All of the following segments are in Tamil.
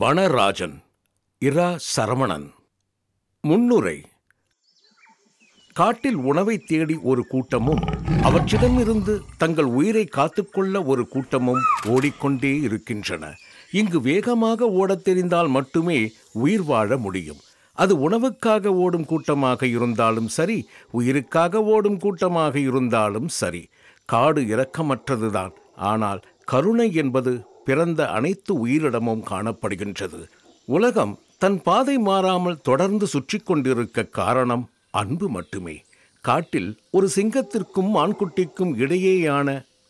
வனராஜன் இரா சரவணன் முன்னுரை காட்டில் உணவை தேடி ஒரு கூட்டமும் அவற்றிடமிருந்து தங்கள் உயிரை காத்துக்கொள்ள ஒரு கூட்டமும் ஓடிக்கொண்டே இருக்கின்றன இங்கு வேகமாக ஓடத் தெரிந்தால் மட்டுமே உயிர் வாழ முடியும் அது உணவுக்காக ஓடும் கூட்டமாக இருந்தாலும் சரி உயிருக்காக ஓடும் கூட்டமாக இருந்தாலும் சரி காடு இரக்கமற்றதுதான் ஆனால் கருணை என்பது பிறந்த அனைத்து உயிரிடமும் காணப்படுகின்றது உலகம் தன் பாதை மாறாமல் தொடர்ந்து சுற்றி கொண்டிருக்க காரணம் அன்பு மட்டுமே காட்டில் ஒரு சிங்கத்திற்கும் ஆண்குட்டிக்கும் இடையேயான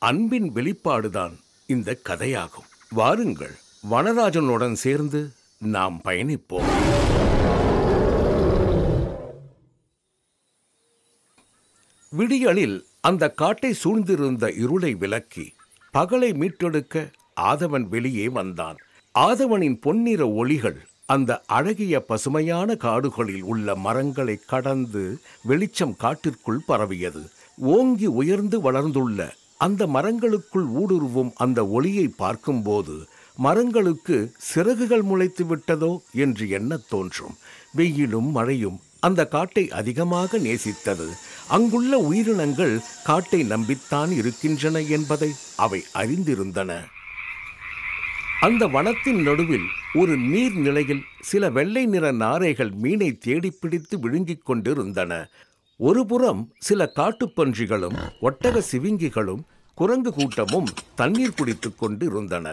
அன்பின் வெளிப்பாடுதான் இந்த கதையாகும் வாருங்கள் வனராஜனுடன் சேர்ந்து நாம் பயணிப்போம் விடியலில் அந்த காட்டை சூழ்ந்திருந்த இருளை விலக்கி பகலை மீட்டெடுக்க ஆதவன் வெளியே வந்தான் ஆதவனின் பொன்னிற ஒளிகள் அந்த அழகிய பசுமையான காடுகளில் உள்ள மரங்களை கடந்து வெளிச்சம் காட்டிற்குள் பரவியது ஓங்கி உயர்ந்து வளர்ந்துள்ள அந்த மரங்களுக்குள் ஊடுருவும் அந்த ஒளியை பார்க்கும்போது மரங்களுக்கு சிறகுகள் முளைத்து விட்டதோ என்று எண்ணத் தோன்றும் வெயிலும் மழையும் அந்த காட்டை அதிகமாக நேசித்தது அங்குள்ள உயிரினங்கள் காட்டை நம்பித்தான் இருக்கின்றன என்பதை அவை அறிந்திருந்தன அந்த வனத்தின் நடுவில் ஒரு நீர்நிலையில் சில வெள்ளை நிற நாரைகள் மீனை தேடி பிடித்து விழுங்கிக் கொண்டிருந்தன ஒருபுறம் சில காட்டுப்பன்றிகளும் ஒட்டக சிவிங்கிகளும் குரங்கு கூட்டமும் தண்ணீர் குடித்துக் கொண்டு இருந்தன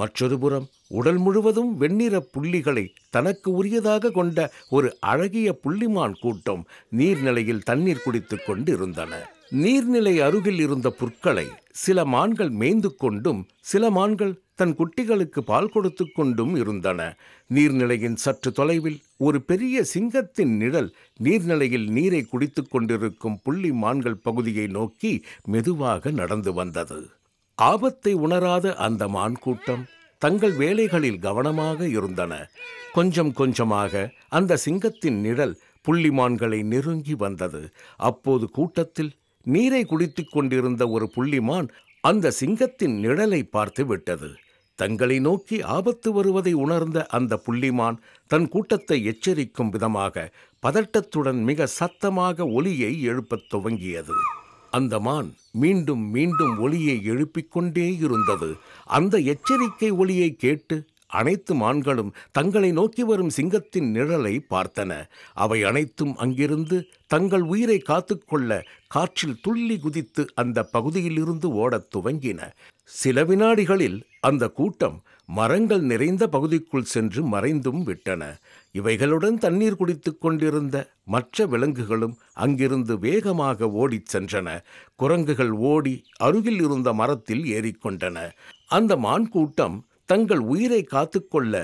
மற்றொரு புறம் உடல் முழுவதும் வெண்ணிற புள்ளிகளை தனக்கு உரியதாக கொண்ட ஒரு அழகிய புள்ளிமான் கூட்டம் நீர்நிலையில் தண்ணீர் குடித்துக் கொண்டு இருந்தன நீர்நிலை அருகில் இருந்த புற்களை சில மான்கள் மேய்ந்து கொண்டும் சில மான்கள் தன் குட்டிகளுக்கு பால் கொடுத்து கொண்டும் இருந்தன நீர்நிலையின் சற்று தொலைவில் ஒரு பெரிய சிங்கத்தின் நிழல் நீர்நிலையில் நீரை குடித்து கொண்டிருக்கும் புள்ளி மான்கள் பகுதியை நோக்கி மெதுவாக நடந்து வந்தது ஆபத்தை உணராத அந்த மான் கூட்டம் தங்கள் வேலைகளில் கவனமாக இருந்தன கொஞ்சம் கொஞ்சமாக அந்த சிங்கத்தின் நிழல் புள்ளிமான்களை நெருங்கி வந்தது அப்போது கூட்டத்தில் நீரை குடித்து கொண்டிருந்த ஒரு புள்ளிமான் அந்த சிங்கத்தின் நிழலை பார்த்து விட்டது தங்களை நோக்கி ஆபத்து வருவதை உணர்ந்த அந்த புள்ளிமான் தன் கூட்டத்தை எச்சரிக்கும் விதமாக பதட்டத்துடன் மிக சத்தமாக ஒலியை எழுப்பத் துவங்கியது அந்த மான் மீண்டும் மீண்டும் ஒலியை எழுப்பிக் கொண்டே இருந்தது அந்த எச்சரிக்கை ஒலியை கேட்டு அனைத்து மான்களும் தங்களை நோக்கி வரும் சிங்கத்தின் நிழலை பார்த்தன அவை அனைத்தும் அங்கிருந்து தங்கள் உயிரை காத்துக்கொள்ள காற்றில் துள்ளி குதித்து அந்த பகுதியிலிருந்து ஓடத் துவங்கின சில வினாடிகளில் அந்த கூட்டம் மரங்கள் நிறைந்த பகுதிக்குள் சென்று மறைந்தும் விட்டன இவைகளுடன் தண்ணீர் குடித்துக் கொண்டிருந்த மற்ற விலங்குகளும் அங்கிருந்து வேகமாக ஓடிச் சென்றன குரங்குகள் ஓடி அருகில் இருந்த மரத்தில் ஏறிக்கொண்டன அந்த மான் கூட்டம் தங்கள் உயிரை காத்துக்கொள்ள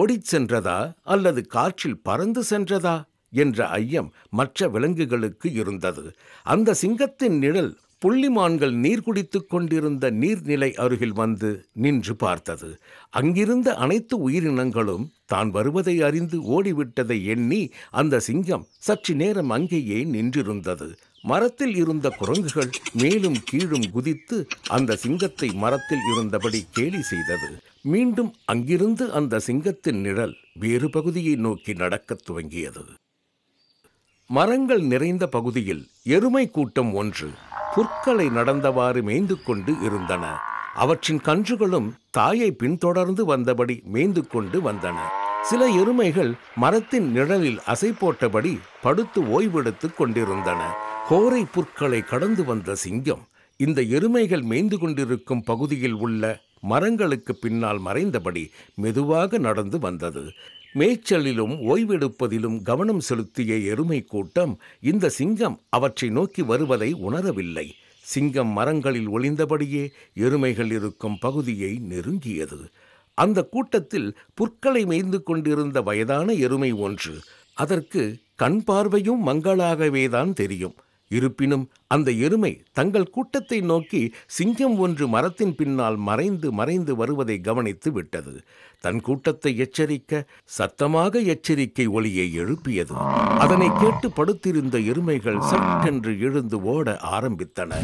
ஓடிச் சென்றதா அல்லது காற்றில் பறந்து சென்றதா என்ற ஐயம் மற்ற விலங்குகளுக்கு இருந்தது அந்த சிங்கத்தின் நிழல் புள்ளிமான்கள் நீர் குடித்து கொண்டிருந்த நீர்நிலை அருகில் வந்து நின்று பார்த்தது அங்கிருந்த அனைத்து உயிரினங்களும் தான் வருவதை அறிந்து ஓடிவிட்டதை எண்ணி அந்த சிங்கம் சற்று நேரம் அங்கேயே நின்றிருந்தது மரத்தில் இருந்த குரங்குகள் மேலும் கீழும் குதித்து அந்த சிங்கத்தை மரத்தில் இருந்தபடி கேலி செய்தது மீண்டும் அங்கிருந்து அந்த சிங்கத்தின் நிழல் வேறு பகுதியை நோக்கி நடக்கத் துவங்கியது மரங்கள் நிறைந்த பகுதியில் எருமை கூட்டம் ஒன்று புற்களை நடந்தவாறு மேய்ந்து கொண்டு இருந்தன அவற்றின் கன்றுகளும் தாயை பின்தொடர்ந்து வந்தபடி மேய்ந்து கொண்டு வந்தன சில எருமைகள் மரத்தின் நிழலில் அசை போட்டபடி படுத்து ஓய்வெடுத்து கொண்டிருந்தன கோரை புற்களை கடந்து வந்த சிங்கம் இந்த எருமைகள் மேய்ந்து கொண்டிருக்கும் பகுதியில் உள்ள மரங்களுக்கு பின்னால் மறைந்தபடி மெதுவாக நடந்து வந்தது மேய்ச்சலிலும் ஓய்வெடுப்பதிலும் கவனம் செலுத்திய எருமை கூட்டம் இந்த சிங்கம் அவற்றை நோக்கி வருவதை உணரவில்லை சிங்கம் மரங்களில் ஒளிந்தபடியே எருமைகள் இருக்கும் பகுதியை நெருங்கியது அந்த கூட்டத்தில் புற்களை மேய்ந்து கொண்டிருந்த வயதான எருமை ஒன்று அதற்கு கண் பார்வையும் மங்களாகவேதான் தெரியும் இருப்பினும் அந்த எருமை தங்கள் கூட்டத்தை நோக்கி சிங்கம் ஒன்று மரத்தின் பின்னால் மறைந்து மறைந்து வருவதை கவனித்து விட்டது தன் கூட்டத்தை எச்சரிக்க சத்தமாக எச்சரிக்கை ஒலியை எழுப்பியது அதனை கேட்டு படுத்திருந்த எருமைகள் சட்டென்று எழுந்து ஓட ஆரம்பித்தன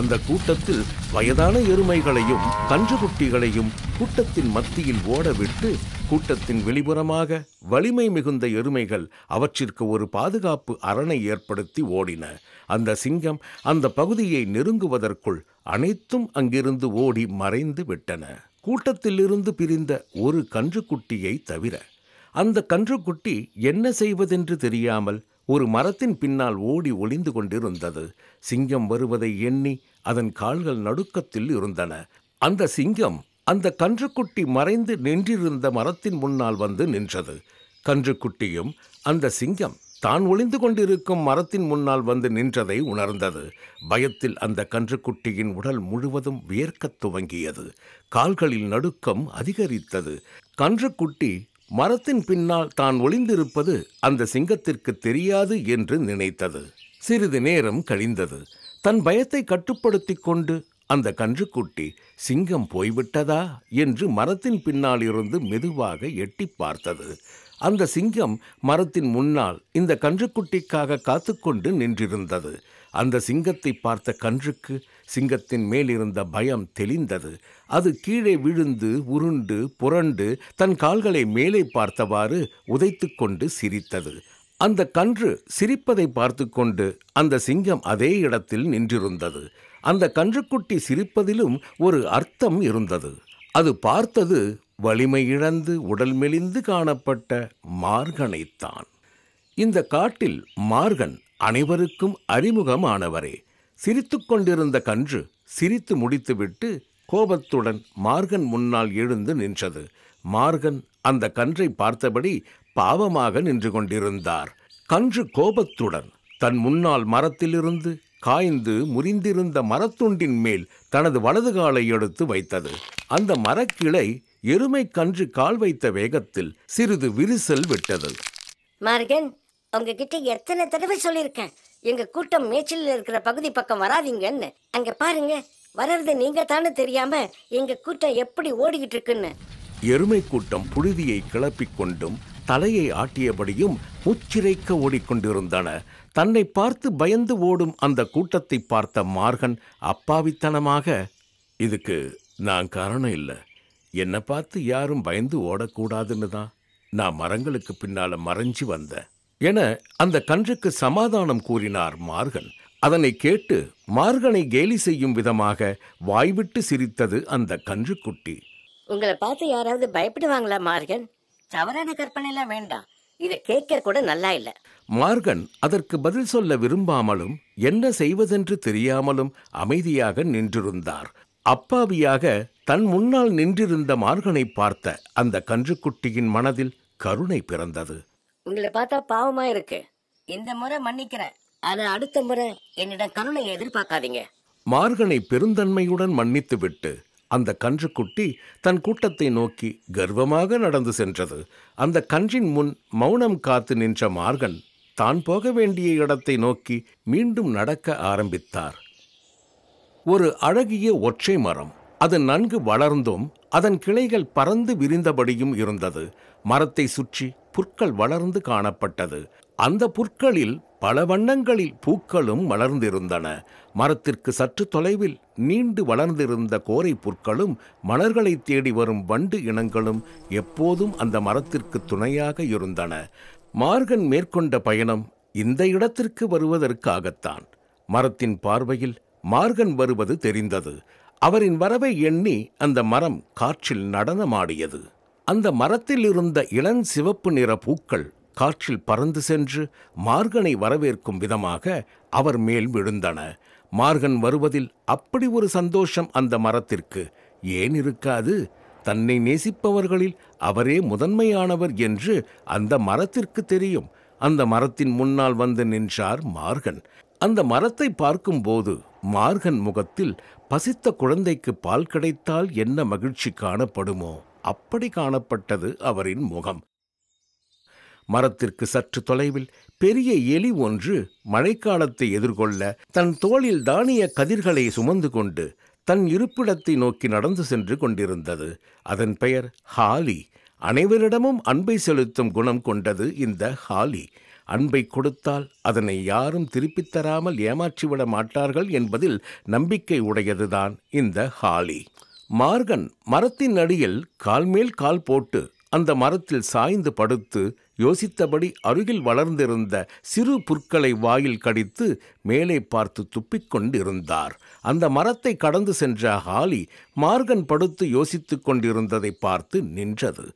அந்த கூட்டத்தில் வயதான எருமைகளையும் கன்று குட்டிகளையும் கூட்டத்தின் மத்தியில் ஓடவிட்டு கூட்டத்தின் வெளிப்புறமாக வலிமை மிகுந்த எருமைகள் அவற்றிற்கு ஒரு பாதுகாப்பு அரணை ஏற்படுத்தி ஓடின அந்த சிங்கம் அந்த பகுதியை நெருங்குவதற்குள் அனைத்தும் அங்கிருந்து ஓடி மறைந்து விட்டன கூட்டத்திலிருந்து பிரிந்த ஒரு கன்றுக்குட்டியை தவிர அந்த கன்றுக்குட்டி என்ன செய்வதென்று தெரியாமல் ஒரு மரத்தின் பின்னால் ஓடி ஒளிந்து கொண்டிருந்தது சிங்கம் வருவதை எண்ணி அதன் கால்கள் நடுக்கத்தில் இருந்தன அந்த சிங்கம் அந்த கன்றுக்குட்டி மறைந்து நின்றிருந்த மரத்தின் முன்னால் வந்து நின்றது கன்றுக்குட்டியும் அந்த சிங்கம் தான் ஒளிந்து கொண்டிருக்கும் மரத்தின் முன்னால் வந்து நின்றதை உணர்ந்தது பயத்தில் அந்த கன்றுக்குட்டியின் உடல் முழுவதும் வியர்க்கத் துவங்கியது கால்களில் நடுக்கம் அதிகரித்தது கன்றுக்குட்டி மரத்தின் பின்னால் தான் ஒளிந்திருப்பது அந்த சிங்கத்திற்கு தெரியாது என்று நினைத்தது சிறிது நேரம் கழிந்தது தன் பயத்தை கட்டுப்படுத்தி கொண்டு அந்த கன்றுக்குட்டி சிங்கம் போய்விட்டதா என்று மரத்தின் பின்னால் இருந்து மெதுவாக எட்டி பார்த்தது அந்த சிங்கம் மரத்தின் முன்னால் இந்த கன்றுக்குட்டிக்காக காத்துக்கொண்டு நின்றிருந்தது அந்த சிங்கத்தை பார்த்த கன்றுக்கு சிங்கத்தின் மேலிருந்த பயம் தெளிந்தது அது கீழே விழுந்து உருண்டு புரண்டு தன் கால்களை மேலே பார்த்தவாறு உதைத்து கொண்டு சிரித்தது அந்த கன்று சிரிப்பதை பார்த்து கொண்டு அந்த சிங்கம் அதே இடத்தில் நின்றிருந்தது அந்த கன்றுக்குட்டி சிரிப்பதிலும் ஒரு அர்த்தம் இருந்தது அது பார்த்தது வலிமை இழந்து உடல் மெலிந்து காணப்பட்ட மார்கனைத்தான் இந்த காட்டில் மார்கன் அனைவருக்கும் அறிமுகமானவரே சிரித்து கொண்டிருந்த கன்று சிரித்து முடித்துவிட்டு கோபத்துடன் மார்கன் முன்னால் எழுந்து நின்றது மார்கன் அந்த கன்றை பார்த்தபடி பாவமாக நின்று கொண்டிருந்தார் கன்று கோபத்துடன் தன் முன்னால் மரத்திலிருந்து காய்ந்து முறிந்திருந்த மரத்துண்டின் மேல் தனது வலது காலை எடுத்து வைத்தது அந்த மரக்கிளை எருமை கன்று கால் வைத்த வேகத்தில் சிறிது விரிசல் விட்டது மார்கன் உங்ககிட்ட எத்தனை தடவை சொல்லியிருக்கேன் எங்க கூட்டம் மேய்ச்சலில் இருக்கிற பகுதி பக்கம் வராதிங்கன்னு அங்க பாருங்க வர்றது நீங்க தானே தெரியாம எங்க கூட்டம் எப்படி ஓடிக்கிட்டு இருக்குன்னு எருமை கூட்டம் புழுதியை கிளப்பிக் கொண்டும் தலையை ஆட்டியபடியும் முச்சிறைக்க ஓடிக்கொண்டிருந்தன தன்னை பார்த்து பயந்து ஓடும் அந்த கூட்டத்தை பார்த்த மார்கன் அப்பாவித்தனமாக இதுக்கு நான் காரணம் இல்லை என்னை பார்த்து யாரும் பயந்து ஓடக்கூடாதுன்னு தான் நான் மரங்களுக்கு பின்னால மறைஞ்சு வந்தேன் என அந்த கன்றுக்கு சமாதானம் கூறினார் மார்கன் அதனை கேட்டு மார்கனை கேலி செய்யும் விதமாக வாய்விட்டு சிரித்தது அந்த கன்றுக்குட்டி உங்களை பார்த்து யாராவது பயப்படுவாங்களா மார்கன் தவறான கற்பனை எல்லாம் வேண்டாம் இதை கேட்க கூட நல்லா இல்ல மார்கன் அதற்கு பதில் சொல்ல விரும்பாமலும் என்ன செய்வதென்று தெரியாமலும் அமைதியாக நின்றிருந்தார் அப்பாவியாக தன் முன்னால் நின்றிருந்த மார்கனை பார்த்த அந்த கன்றுக்குட்டியின் மனதில் கருணை பிறந்தது உங்களை பார்த்தா பாவமா இருக்கு இந்த முறை மன்னிக்கிறேன் அது அடுத்த முறை என்னிடம் கருணை எதிர்பார்க்காதீங்க மார்கனை பெருந்தன்மையுடன் மன்னித்து விட்டு அந்த கன்றுக்குட்டி தன் கூட்டத்தை நோக்கி கர்வமாக நடந்து சென்றது அந்த கன்றின் முன் மௌனம் காத்து நின்ற மார்கன் தான் போக வேண்டிய இடத்தை நோக்கி மீண்டும் நடக்க ஆரம்பித்தார் ஒரு அழகிய ஒற்றை மரம் அது நன்கு வளர்ந்தும் அதன் கிளைகள் பறந்து விரிந்தபடியும் இருந்தது மரத்தை சுற்றி புற்கள் வளர்ந்து காணப்பட்டது அந்த புற்களில் பல வண்ணங்களில் பூக்களும் வளர்ந்திருந்தன மரத்திற்கு சற்று தொலைவில் நீண்டு வளர்ந்திருந்த கோரை புற்களும் மலர்களை தேடி வரும் வண்டு இனங்களும் எப்போதும் அந்த மரத்திற்கு துணையாக இருந்தன மார்கன் மேற்கொண்ட பயணம் இந்த இடத்திற்கு வருவதற்காகத்தான் மரத்தின் பார்வையில் மார்கன் வருவது தெரிந்தது அவரின் வரவை எண்ணி அந்த மரம் காற்றில் நடனமாடியது அந்த மரத்தில் இருந்த இளம் சிவப்பு நிற பூக்கள் காற்றில் பறந்து சென்று மார்கனை வரவேற்கும் விதமாக அவர் மேல் விழுந்தன மார்கன் வருவதில் அப்படி ஒரு சந்தோஷம் அந்த மரத்திற்கு ஏன் இருக்காது தன்னை நேசிப்பவர்களில் அவரே முதன்மையானவர் என்று அந்த மரத்திற்கு தெரியும் அந்த மரத்தின் முன்னால் வந்து நின்றார் மார்கன் அந்த மரத்தை பார்க்கும்போது மார்கன் முகத்தில் பசித்த குழந்தைக்கு பால் கிடைத்தால் என்ன மகிழ்ச்சி காணப்படுமோ அப்படி காணப்பட்டது அவரின் முகம் மரத்திற்கு சற்று தொலைவில் பெரிய எலி ஒன்று மழைக்காலத்தை எதிர்கொள்ள தன் தோளில் தானிய கதிர்களை சுமந்து கொண்டு தன் இருப்பிடத்தை நோக்கி நடந்து சென்று கொண்டிருந்தது அதன் பெயர் ஹாலி அனைவரிடமும் அன்பை செலுத்தும் குணம் கொண்டது இந்த ஹாலி அன்பை கொடுத்தால் அதனை யாரும் திருப்பித் தராமல் ஏமாற்றிவிட மாட்டார்கள் என்பதில் நம்பிக்கை உடையதுதான் இந்த ஹாலி மார்கன் மரத்தின் அடியில் கால்மேல் கால் போட்டு அந்த மரத்தில் சாய்ந்து படுத்து யோசித்தபடி அருகில் வளர்ந்திருந்த சிறு புற்களை வாயில் கடித்து மேலே பார்த்து துப்பிக் கொண்டிருந்தார் அந்த மரத்தை கடந்து சென்ற ஹாலி மார்கன் படுத்து யோசித்துக் கொண்டிருந்ததை பார்த்து நின்றது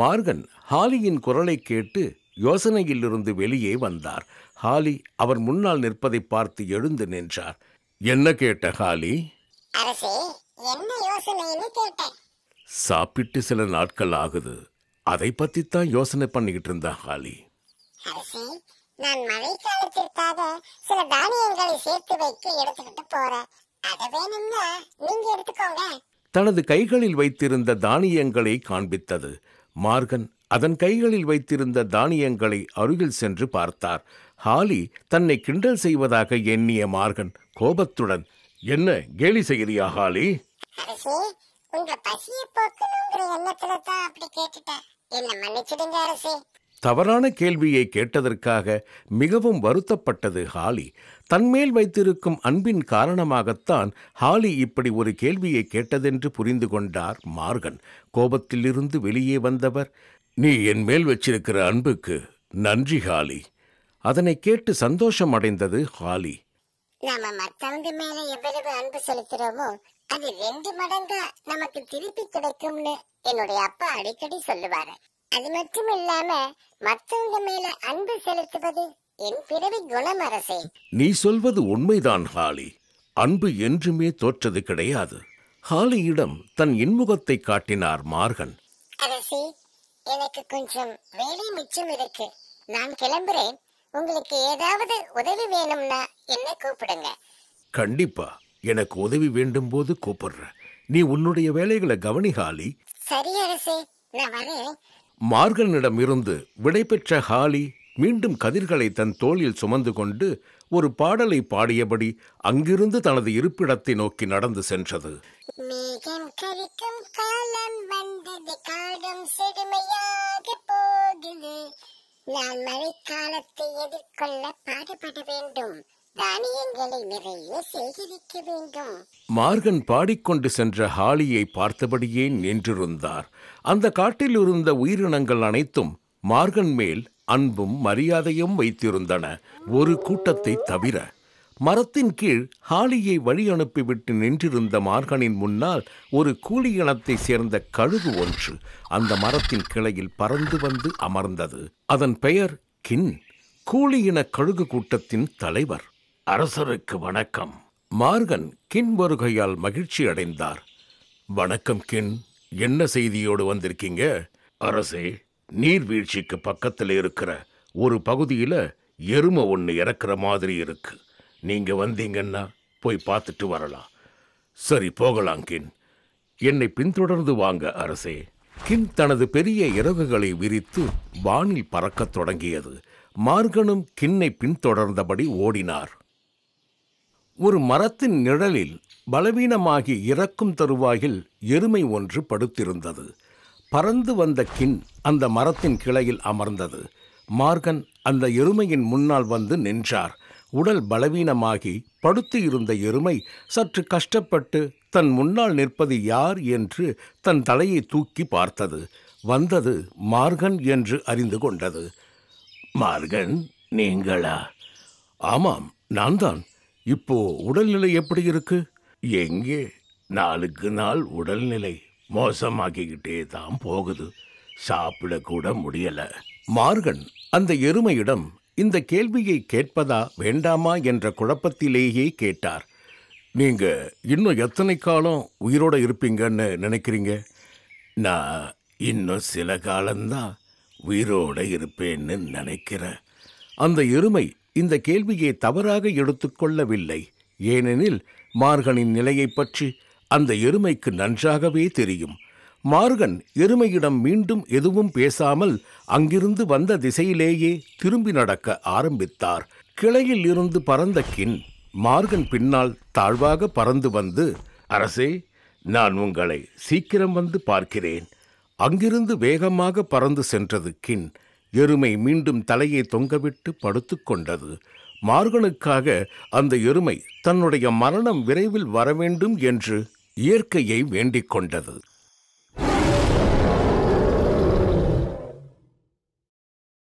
மார்கன் ஹாலியின் குரலை கேட்டு யோசனையிலிருந்து வெளியே வந்தார் ஹாலி அவர் முன்னால் நிற்பதை பார்த்து எழுந்து நின்றார் என்ன கேட்ட ஹாலி சாப்பிட்டு சில நாட்கள் ஆகுது அதை பத்தி தான் யோசனை பண்ணிக்கிட்டு இருந்த ஹாலி தனது கைகளில் வைத்திருந்த தானியங்களை காண்பித்தது மார்கன் அதன் கைகளில் வைத்திருந்த தானியங்களை அருகில் சென்று பார்த்தார் ஹாலி தன்னை கிண்டல் செய்வதாக எண்ணிய மார்கன் கோபத்துடன் என்ன கேலி செய்கிறியா ஹாலி தவறான கேள்வியை கேட்டதற்காக மிகவும் வருத்தப்பட்டது ஹாலி தன்மேல் வைத்திருக்கும் அன்பின் காரணமாகத்தான் ஹாலி இப்படி ஒரு கேள்வியை கேட்டதென்று புரிந்து கொண்டார் மார்கன் கோபத்திலிருந்து வெளியே வந்தவர் நீ என் மேல் வச்சிருக்கிற அன்புக்கு நன்றி ஹாலி அதனை கேட்டு சந்தோஷம் அடைந்தது ஹாலி நாம மத்தவங்க மேல எவ்வளவு அன்பு செலுத்துறோமோ அது ரெண்டு மடங்கா நமக்கு திருப்பி கிடைக்கும்னு என்னுடைய அப்பா அடிக்கடி சொல்லுவாரு அது மட்டும் இல்லாம மத்தவங்க மேல அன்பு செலுத்துவது என் பிறவி குணமரசே நீ சொல்வது உண்மைதான் ஹாலி அன்பு என்றுமே தோற்றது கிடையாது ஹாலியிடம் தன் இன்முகத்தை காட்டினார் மார்கன் அரசி எனக்கு கொஞ்சம் வேலை மிச்சம் இருக்கு நான் கிளம்புறேன் உங்களுக்கு ஏதாவது உதவி வேணும்னா என்ன கூப்பிடுங்க கண்டிப்பா எனக்கு உதவி வேண்டும் போது கூப்பிடுற நீ உன்னுடைய வேலைகளை கவனி ஹாலி சரி அரசே நான் வரேன் மார்கனிடம் இருந்து விடைபெற்ற ஹாலி மீண்டும் கதிர்களை தன் தோளில் சுமந்து கொண்டு ஒரு பாடலை பாடியபடி அங்கிருந்து தனது இருப்பிடத்தை நோக்கி நடந்து சென்றது மேகம் காலம் வந்தது காடும் போகுது நான் மழைக்காலத்தை எதிர்கொள்ள பாடுபட வேண்டும் மார்கன் பாடிக்கொண்டு சென்ற ஹாலியை பார்த்தபடியே நின்றிருந்தார் அந்த காட்டில் இருந்த உயிரினங்கள் அனைத்தும் மார்கன் மேல் அன்பும் மரியாதையும் வைத்திருந்தன ஒரு கூட்டத்தை தவிர மரத்தின் கீழ் ஹாலியை வழி அனுப்பிவிட்டு நின்றிருந்த மார்கனின் முன்னால் ஒரு கூலி இனத்தை சேர்ந்த கழுகு ஒன்று அந்த மரத்தின் கிளையில் பறந்து வந்து அமர்ந்தது அதன் பெயர் கின் கூலி இன கழுகு கூட்டத்தின் தலைவர் அரசருக்கு வணக்கம் மார்கன் கின் வருகையால் மகிழ்ச்சி அடைந்தார் வணக்கம் கின் என்ன செய்தியோடு வந்திருக்கீங்க அரசே நீர்வீழ்ச்சிக்கு பக்கத்தில் இருக்கிற ஒரு பகுதியில் எருமை ஒன்று இறக்குற மாதிரி இருக்கு நீங்கள் வந்தீங்கன்னா போய் பார்த்துட்டு வரலாம் சரி போகலாம் கின் என்னை பின்தொடர்ந்து வாங்க அரசே கின் தனது பெரிய இறகுகளை விரித்து வானில் பறக்கத் தொடங்கியது மார்கனும் கின்னை பின்தொடர்ந்தபடி ஓடினார் ஒரு மரத்தின் நிழலில் பலவீனமாகி இறக்கும் தருவாயில் எருமை ஒன்று படுத்திருந்தது பறந்து வந்த கின் அந்த மரத்தின் கிளையில் அமர்ந்தது மார்கன் அந்த எருமையின் முன்னால் வந்து நின்றார் உடல் பலவீனமாகி படுத்து இருந்த எருமை சற்று கஷ்டப்பட்டு தன் முன்னால் நிற்பது யார் என்று தன் தலையை தூக்கி பார்த்தது வந்தது மார்கன் என்று அறிந்து கொண்டது மார்கன் நீங்களா ஆமாம் நான் தான் இப்போ உடல்நிலை எப்படி இருக்கு எங்கே நாளுக்கு நாள் உடல்நிலை மோசமாக்கிக்கிட்டே தான் போகுது சாப்பிட கூட முடியல மார்கன் அந்த எருமையிடம் இந்த கேள்வியை கேட்பதா வேண்டாமா என்ற குழப்பத்திலேயே கேட்டார் நீங்க இன்னும் எத்தனை காலம் உயிரோட இருப்பீங்கன்னு நினைக்கிறீங்க நான் இன்னும் சில காலம்தான் உயிரோட இருப்பேன்னு நினைக்கிறேன் அந்த எருமை இந்த கேள்வியை தவறாக எடுத்துக்கொள்ளவில்லை ஏனெனில் மார்கனின் நிலையை பற்றி அந்த எருமைக்கு நன்றாகவே தெரியும் மார்கன் எருமையிடம் மீண்டும் எதுவும் பேசாமல் அங்கிருந்து வந்த திசையிலேயே திரும்பி நடக்க ஆரம்பித்தார் கிளையில் இருந்து பறந்த கின் மார்கன் பின்னால் தாழ்வாக பறந்து வந்து அரசே நான் உங்களை சீக்கிரம் வந்து பார்க்கிறேன் அங்கிருந்து வேகமாக பறந்து சென்றது கின் எருமை மீண்டும் தலையை தொங்கவிட்டு படுத்து கொண்டது மார்கனுக்காக அந்த எருமை தன்னுடைய மரணம் விரைவில் வரவேண்டும் என்று இயற்கையை வேண்டிக் கொண்டது